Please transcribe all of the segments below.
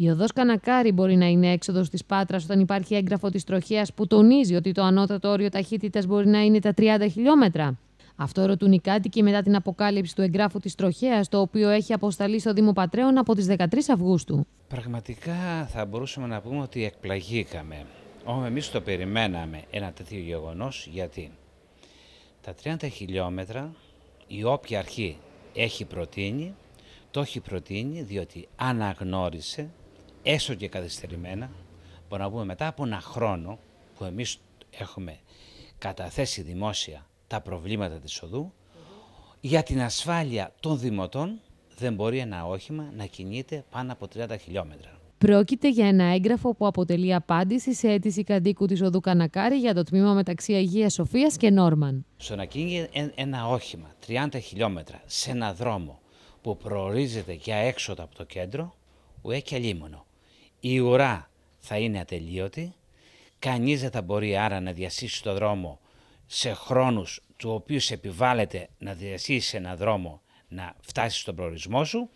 Η οδός Κανακάρη μπορεί να είναι έξοδος της Πάτρας όταν υπάρχει έγγραφο της τροχέας που τονίζει ότι το ανώτατο όριο ταχύτητας μπορεί να είναι τα 30 χιλιόμετρα. Αυτό ρωτούν οι κάτοικοι μετά την αποκάλυψη του εγγράφου της τροχέας, το οποίο έχει αποσταλεί στο Δήμο Πατρέων από τις 13 Αυγούστου. Πραγματικά θα μπορούσαμε να πούμε ότι εκπλαγήκαμε. Όμως εμείς το περιμέναμε ένα τέτοιο γεγονός γιατί τα 30 χιλιόμετρα η όποια αρχή έχει προτείνει το έχει προτείνει διότι αναγνώρισε έστω και καθυστερημένα, μπορούμε να πούμε μετά από ένα χρόνο που εμείς έχουμε καταθέσει δημόσια τα προβλήματα της οδού, για την ασφάλεια των δημοτών δεν μπορεί ένα όχημα να κινείται πάνω από 30 χιλιόμετρα. Πρόκειται για ένα έγγραφο που αποτελεί απάντηση σε αίτηση κατοίκου της οδού Κανακάρη για το τμήμα μεταξύ Αγίας Σοφίας και Νόρμαν. Στο να κίνει ένα όχημα 30 χιλιόμετρα σε ένα δρόμο που προορίζεται για έξοδο από το κέντρο, ουέ και λίμωνο η ουρά θα είναι ατελείωτη, κανείς δεν θα μπορεί άρα να διασύσει το δρόμο σε χρόνους του οποίου σε επιβάλλεται να διασύσει ένα δρόμο να φτάσει στον προορισμό σου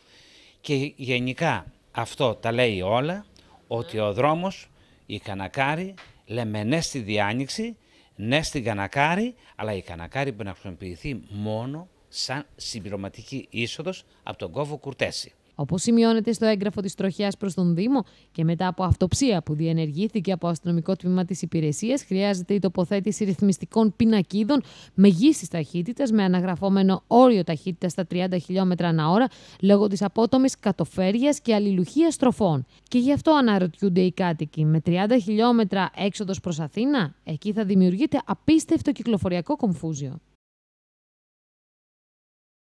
και γενικά αυτό τα λέει όλα ότι ο δρόμος η κανακάρη λέμε ναι στη διάνοιξη, ναι στην κανακάρη αλλά η κανακάρη μπορεί να χρησιμοποιηθεί μόνο σαν συμπληρωματική είσοδος από τον κόβο Κουρτέση. Όπως σημειώνεται στο έγγραφο της τροχιάς προς τον Δήμο και μετά από αυτοψία που διενεργήθηκε από αστυνομικό τμήμα της υπηρεσίας, χρειάζεται η τοποθέτηση ρυθμιστικών πινακίδων μεγήση ταχύτητας με αναγραφόμενο όριο ταχύτητα στα 30 χιλιόμετρα ανά ώρα λόγω της απότομης κατοφέρεια και αλληλουχίας στροφών. Και γι' αυτό αναρωτιούνται οι κάτοικοι. Με 30 χιλιόμετρα έξοδος προς Αθήνα, εκεί θα δημιουργείται απίστευτο κυκλοφοριακό κομφούζιο.